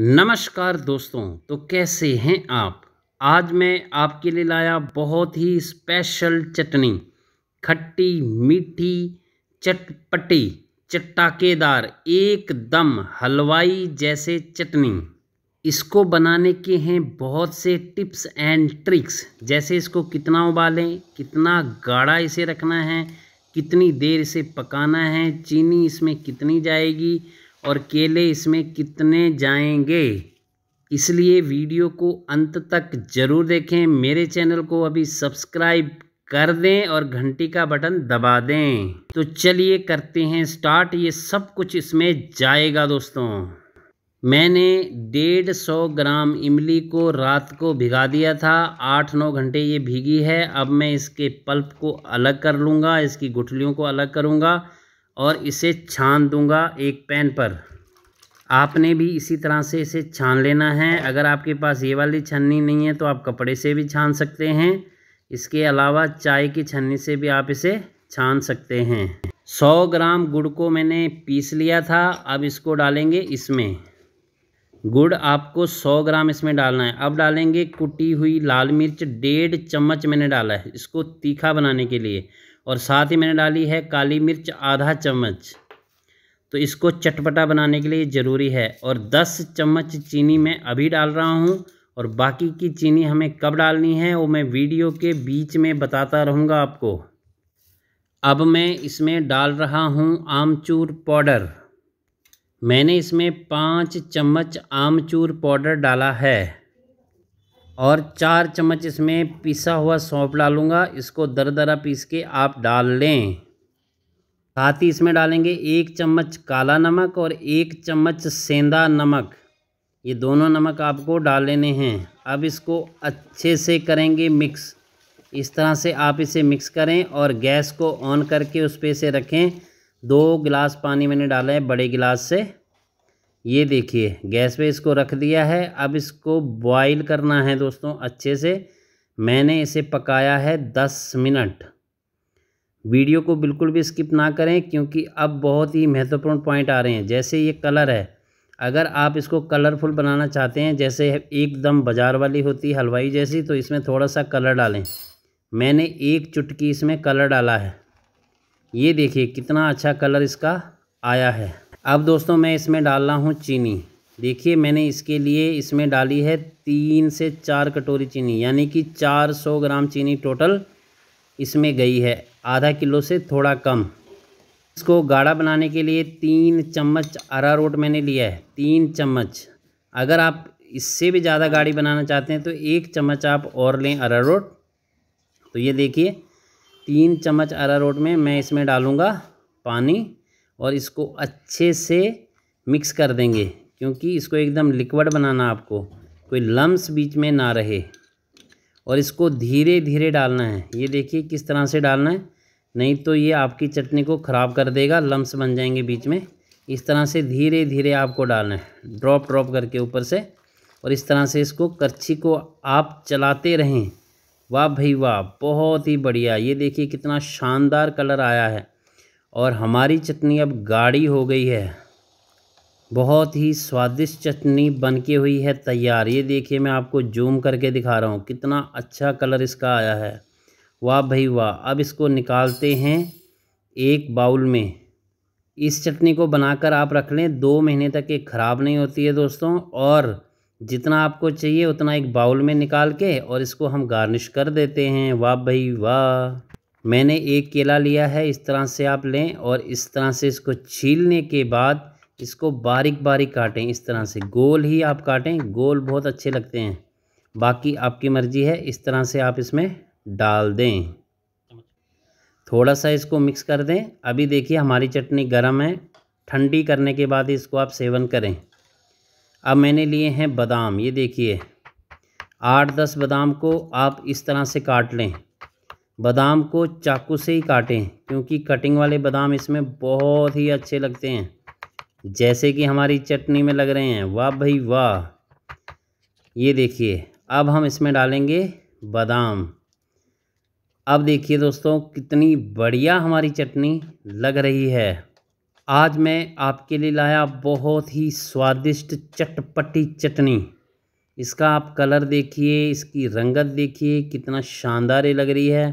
नमस्कार दोस्तों तो कैसे हैं आप आज मैं आपके लिए लाया बहुत ही स्पेशल चटनी खट्टी मीठी चटपटी चट्टाकेदार एकदम हलवाई जैसे चटनी इसको बनाने के हैं बहुत से टिप्स एंड ट्रिक्स जैसे इसको कितना उबालें कितना गाढ़ा इसे रखना है कितनी देर इसे पकाना है चीनी इसमें कितनी जाएगी और केले इसमें कितने जाएंगे इसलिए वीडियो को अंत तक ज़रूर देखें मेरे चैनल को अभी सब्सक्राइब कर दें और घंटी का बटन दबा दें तो चलिए करते हैं स्टार्ट ये सब कुछ इसमें जाएगा दोस्तों मैंने डेढ़ सौ ग्राम इमली को रात को भिगा दिया था आठ नौ घंटे ये भीगी है अब मैं इसके पल्प को अलग कर लूँगा इसकी गुठलियों को अलग करूँगा और इसे छान दूंगा एक पैन पर आपने भी इसी तरह से इसे छान लेना है अगर आपके पास ये वाली छन्नी नहीं है तो आप कपड़े से भी छान सकते हैं इसके अलावा चाय की छन्नी से भी आप इसे छान सकते हैं 100 ग्राम गुड़ को मैंने पीस लिया था अब इसको डालेंगे इसमें गुड़ आपको 100 ग्राम इसमें डालना है अब डालेंगे कुटी हुई लाल मिर्च डेढ़ चम्मच मैंने डाला है इसको तीखा बनाने के लिए और साथ ही मैंने डाली है काली मिर्च आधा चम्मच तो इसको चटपटा बनाने के लिए ज़रूरी है और 10 चम्मच चीनी मैं अभी डाल रहा हूँ और बाकी की चीनी हमें कब डालनी है वो मैं वीडियो के बीच में बताता रहूँगा आपको अब मैं इसमें डाल रहा हूँ आमचूर पाउडर मैंने इसमें पाँच चम्मच आमचूर पाउडर डाला है और चार चम्मच इसमें पिसा हुआ सौंप डालूँगा इसको दर दरा पीस के आप डाल लें साथ ही इसमें डालेंगे एक चम्मच काला नमक और एक चम्मच सेंधा नमक ये दोनों नमक आपको डाल लेने हैं अब इसको अच्छे से करेंगे मिक्स इस तरह से आप इसे मिक्स करें और गैस को ऑन करके उस पर से रखें दो गिलास पानी मैंने डाला है बड़े गिलास से ये देखिए गैस पे इसको रख दिया है अब इसको बॉईल करना है दोस्तों अच्छे से मैंने इसे पकाया है दस मिनट वीडियो को बिल्कुल भी स्किप ना करें क्योंकि अब बहुत ही महत्वपूर्ण पॉइंट आ रहे हैं जैसे ये कलर है अगर आप इसको कलरफुल बनाना चाहते हैं जैसे एकदम बाज़ार वाली होती है हलवाई जैसी तो इसमें थोड़ा सा कलर डालें मैंने एक चुटकी इसमें कलर डाला है ये देखिए कितना अच्छा कलर इसका आया है अब दोस्तों मैं इसमें डाल रहा हूँ चीनी देखिए मैंने इसके लिए इसमें डाली है तीन से चार कटोरी चीनी यानी कि चार सौ ग्राम चीनी टोटल इसमें गई है आधा किलो से थोड़ा कम इसको गाढ़ा बनाने के लिए तीन चम्मच अरारोट मैंने लिया है तीन चम्मच अगर आप इससे भी ज़्यादा गाढ़ी बनाना चाहते हैं तो एक चम्मच आप और लें अरारोट तो ये देखिए तीन चम्मच अरारोट में मैं इसमें डालूँगा पानी और इसको अच्छे से मिक्स कर देंगे क्योंकि इसको एकदम लिक्विड बनाना आपको कोई लम्स बीच में ना रहे और इसको धीरे धीरे डालना है ये देखिए किस तरह से डालना है नहीं तो ये आपकी चटनी को ख़राब कर देगा लम्स बन जाएंगे बीच में इस तरह से धीरे धीरे आपको डालना है ड्रॉप ड्रॉप करके ऊपर से और इस तरह से इसको करछी को आप चलाते रहें वाह भाई वाह बहुत ही बढ़िया ये देखिए कितना शानदार कलर आया है और हमारी चटनी अब गाढ़ी हो गई है बहुत ही स्वादिष्ट चटनी बन के हुई है तैयार ये देखिए मैं आपको जूम करके दिखा रहा हूँ कितना अच्छा कलर इसका आया है वाह भाई वाह अब इसको निकालते हैं एक बाउल में इस चटनी को बनाकर आप रख लें दो महीने तक ये ख़राब नहीं होती है दोस्तों और जितना आपको चाहिए उतना एक बाउल में निकाल के और इसको हम गार्निश कर देते हैं वाह भाई वाह मैंने एक केला लिया है इस तरह से आप लें और इस तरह से इसको छीलने के बाद इसको बारीक बारीक काटें इस तरह से गोल ही आप काटें गोल बहुत अच्छे लगते हैं बाकी आपकी मर्ज़ी है इस तरह से आप इसमें डाल दें थोड़ा सा इसको मिक्स कर दें अभी देखिए हमारी चटनी गर्म है ठंडी करने के बाद इसको आप सेवन करें अब मैंने लिए हैं बादाम ये देखिए आठ दस बादाम को आप इस तरह से काट लें बादाम को चाकू से ही काटें क्योंकि कटिंग वाले बादाम इसमें बहुत ही अच्छे लगते हैं जैसे कि हमारी चटनी में लग रहे हैं वाह भाई वाह ये देखिए अब हम इसमें डालेंगे बादाम अब देखिए दोस्तों कितनी बढ़िया हमारी चटनी लग रही है आज मैं आपके लिए लाया बहुत ही स्वादिष्ट चटपटी चटनी इसका आप कलर देखिए इसकी रंगत देखिए कितना शानदार लग रही है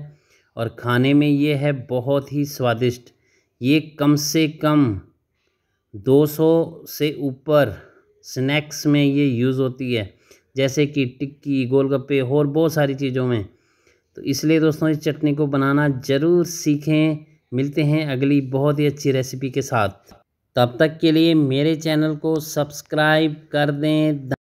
और खाने में ये है बहुत ही स्वादिष्ट ये कम से कम 200 से ऊपर स्नैक्स में ये यूज़ होती है जैसे कि टिक्की गोलगप्पे और बहुत सारी चीज़ों में तो इसलिए दोस्तों इस चटनी को बनाना ज़रूर सीखें मिलते हैं अगली बहुत ही अच्छी रेसिपी के साथ तब तक के लिए मेरे चैनल को सब्सक्राइब कर दें